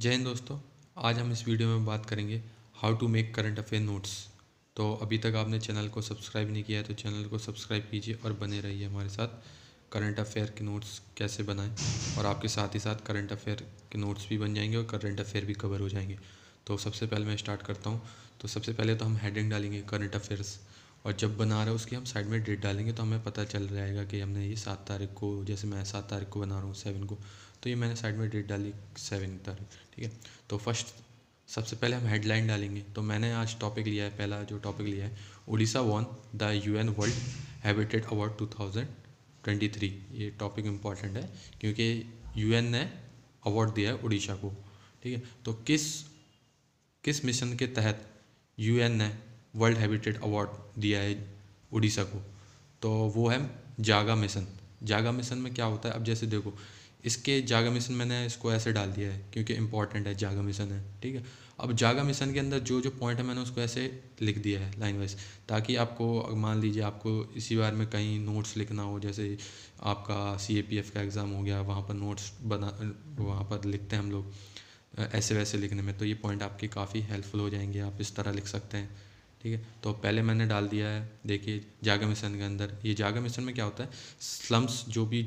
जय हिंद दोस्तों आज हम इस वीडियो में बात करेंगे how to make current affair notes तो अभी तक आपने चैनल को सब्सक्राइब नहीं किया है तो चैनल को सब्सक्राइब कीजिए और बने रहिए हमारे साथ करंट अफेयर के नोट्स कैसे बनाएं और आपके साथ ही साथ करंट अफेयर के नोट्स भी बन जाएंगे और करंट अफेयर भी कवर हो जाएंगे तो सबसे पहले मैं स्टार्ट करता हूँ तो सबसे पहले तो हम हेडिंग डालेंगे करंट अफेयर्स और जब बना रहे हैं उसकी हम साइड में डेट डालेंगे तो हमें पता चल जाएगा कि हमने ये सात तारीख को जैसे मैं सात तारीख को बना रहा हूँ सेवन को तो ये मैंने साइड में डेट डाली सेवन तारीख ठीक है तो फर्स्ट सबसे पहले हम हेडलाइन डालेंगे तो मैंने आज टॉपिक लिया है पहला जो टॉपिक लिया है Odisha won the U N world habitat award two thousand twenty three ये टॉपिक इम्पॉर्टेंट है क्योंकि यू एन ने अवार्ड दिया है उड़ीसा को ठीक है तो किस किस मिशन के तहत यू एन ने वर्ल्ड हैबिटेड अवार्ड दिया है उड़ीसा को तो वो है जागा मिशन जागा मिशन में क्या होता है अब जैसे देखो इसके जागा मिशन मैंने इसको ऐसे डाल दिया है क्योंकि इंपॉर्टेंट है जागा मिशन है ठीक है अब जागा मिशन के अंदर जो जो पॉइंट है मैंने उसको ऐसे लिख दिया है लाइन वाइज ताकि आपको मान लीजिए आपको इसी बार में कहीं नोट्स लिखना हो जैसे आपका सी ए पी एफ़ का एग्ज़ाम हो गया वहाँ पर नोट्स बना वहाँ पर लिखते हैं हम लोग ऐसे वैसे लिखने में तो ये पॉइंट आपके काफ़ी हेल्पफुल हो जाएंगे आप इस तरह लिख सकते हैं ठीक है तो पहले मैंने डाल दिया है देखिए जागा मिशन के अंदर ये जागा मिशन में क्या होता है स्लम्स जो भी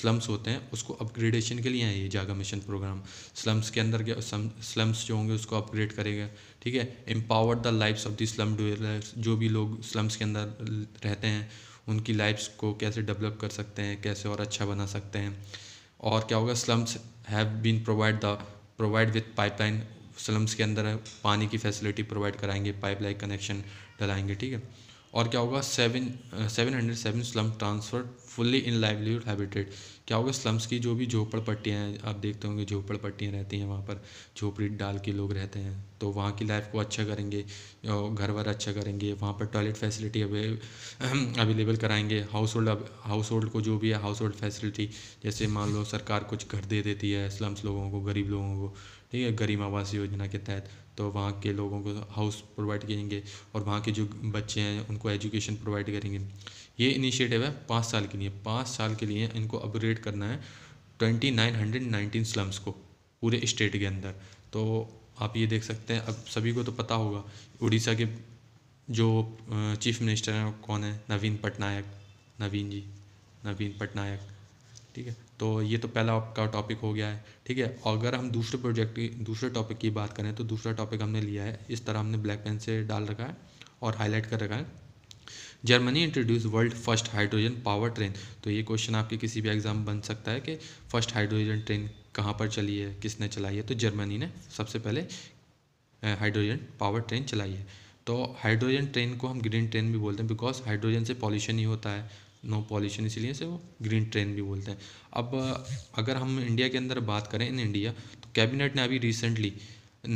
स्लम्स होते हैं उसको अपग्रेडेशन के लिए है ये जागा मिशन प्रोग्राम स्लम्स के अंदर क्या स्लम्स जो होंगे उसको अपग्रेड करेगा ठीक है empowered the lifes of the slum dwellers जो भी लोग स्लम्स के अंदर रहते हैं उनकी लाइफ्स को कैसे डेवलप कर सकते हैं कैसे और अच्छा बना सकते हैं और क्या होगा slums have been provide the provide with pipeline slums के अंदर पानी की फैसिलिटी प्रोवाइड कराएंगे पाइपलाइन कनेक्शन डलाएंगे ठीक है और क्या होगा seven seven hundred seven slum transfer fully in livelihood habitat क्या होगा स्लम्स की जो भी झोपड़ पट्टियाँ हैं आप देखते होंगे झोपड़ पट्टियाँ रहती हैं वहाँ पर झोपड़ी डाल के लोग रहते हैं तो वहाँ की लाइफ को अच्छा करेंगे घर वर अच्छा करेंगे वहाँ पर टॉयलेट फैसिलिटी अवेलेबल कराएंगे हाउस होल्ड हाउस होल्ड को जो भी है हाउस होल्ड फैसिलिटी जैसे मान लो सरकार कुछ घर दे देती है स्लम्स लोगों को गरीब लोगों को ठीक है गरीब आवास योजना के तहत तो वहाँ के लोगों को हाउस प्रोवाइड करेंगे और वहाँ के जो बच्चे हैं उनको एजुकेशन प्रोवाइड करेंगे ये इनिशिएटिव है पाँच साल के लिए पाँच साल के लिए इनको अपग्रेड करना है twenty nine hundred nineteen slums को पूरे स्टेट के अंदर तो आप ये देख सकते हैं अब सभी को तो पता होगा उड़ीसा के जो चीफ मिनिस्टर हैं कौन है नवीन पटनायक नवीन जी नवीन पटनायक ठीक है तो ये तो पहला आपका टॉपिक हो गया है ठीक है अगर हम दूसरे प्रोजेक्ट की दूसरे टॉपिक की बात करें तो दूसरा टॉपिक हमने लिया है इस तरह हमने ब्लैक पेन से डाल रखा है और हाईलाइट कर रखा है Germany introduce world first hydrogen power train तो ये क्वेश्चन आपके किसी भी एग्जाम बन सकता है कि फर्स्ट हाइड्रोजन ट्रेन कहाँ पर चली है किसने चलाई है तो जर्मनी ने सबसे पहले हाइड्रोजन पावर ट्रेन चलाई है तो हाइड्रोजन ट्रेन को हम ग्रीन ट्रेन भी बोलते हैं बिकॉज हाइड्रोजन से पॉल्यूशन ही होता है नो पॉल्यूशन इसीलिए से वो ग्रीन ट्रेन भी बोलते हैं अब अगर हम इंडिया के अंदर बात करें इन इंडिया तो कैबिनेट ने अभी रिसेंटली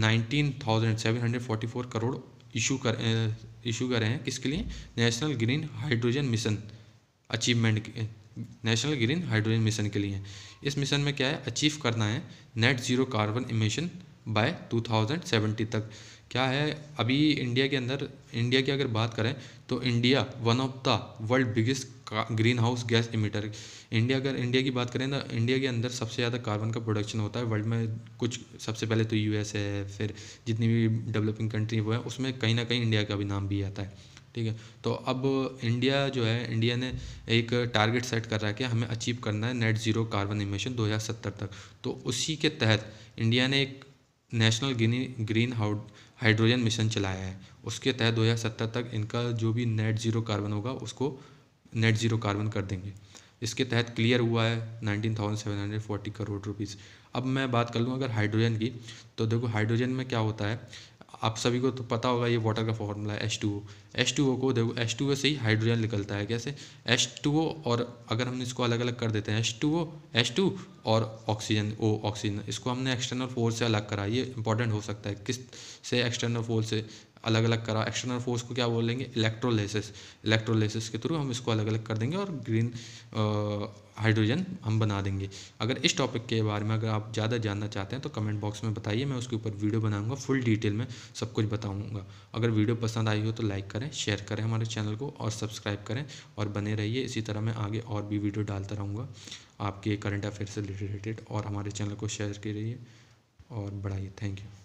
19,744 करोड़ इशू कर इशू कर रहे हैं किसके लिए national green hydrogen mission achievement national green hydrogen mission के लिए इस मिशन में क्या है अचीव करना है net zero carbon emission by 2070 तक क्या है अभी इंडिया के अंदर इंडिया की अगर बात करें तो India one of the world biggest green house gas emitter India अगर इंडिया की बात करें ना तो इंडिया के अंदर सबसे ज़्यादा कार्बन का प्रोडक्शन होता है वर्ल्ड में कुछ सबसे पहले तो यू है फिर जितनी भी डेवलपिंग कंट्री वो है उसमें कहीं ना कहीं इंडिया का भी नाम भी आता है ठीक है तो अब इंडिया जो है इंडिया ने एक टारगेट सेट कर रहा है कि हमें अचीव करना है नेट ज़ीरो कार्बन इमिशन 2070 तक तो उसी के तहत इंडिया ने एक नेशनल गिनी ग्रीन हाइड्रोजन मिशन चलाया है उसके तहत दो तक इनका जो भी नेट जीरो कार्बन होगा उसको नेट जीरो कार्बन कर देंगे इसके तहत क्लियर हुआ है 19,740 करोड़ रुपीस अब मैं बात कर लूँ अगर हाइड्रोजन की तो देखो हाइड्रोजन में क्या होता है आप सभी को तो पता होगा ये वाटर का फॉर्मूला है H two O H two O को देखो एच टू ओ से ही हाइड्रोजन निकलता है कैसे एच टू ओ और अगर हम इसको अलग अलग कर देते हैं H two O H two और ऑक्सीजन ओ ऑक्सीजन इसको हमने एक्सटर्नल फोर्स से अलग करा ये इंपॉर्टेंट हो सकता है किस से एक्सटर्नल फोर्स से अलग अलग करा एक्सटर्नल फोर्स को क्या बोलेंगे इलेक्ट्रोलाइसिस इलेक्ट्रोलाइसिस के थ्रू हम इसको अलग अलग कर देंगे और ग्रीन हाइड्रोजन हम बना देंगे अगर इस टॉपिक के बारे में अगर आप ज़्यादा जानना चाहते हैं तो कमेंट बॉक्स में बताइए मैं उसके ऊपर वीडियो बनाऊंगा फुल डिटेल में सब कुछ बताऊंगा अगर वीडियो पसंद आई हो तो लाइक करें शेयर करें हमारे चैनल को और सब्सक्राइब करें और बने रहिए इसी तरह मैं आगे और भी वीडियो डालता रहूँगा आपके करंट अफेयर से रिलेटेड और हमारे चैनल को शेयर करिए और बढ़ाइए थैंक यू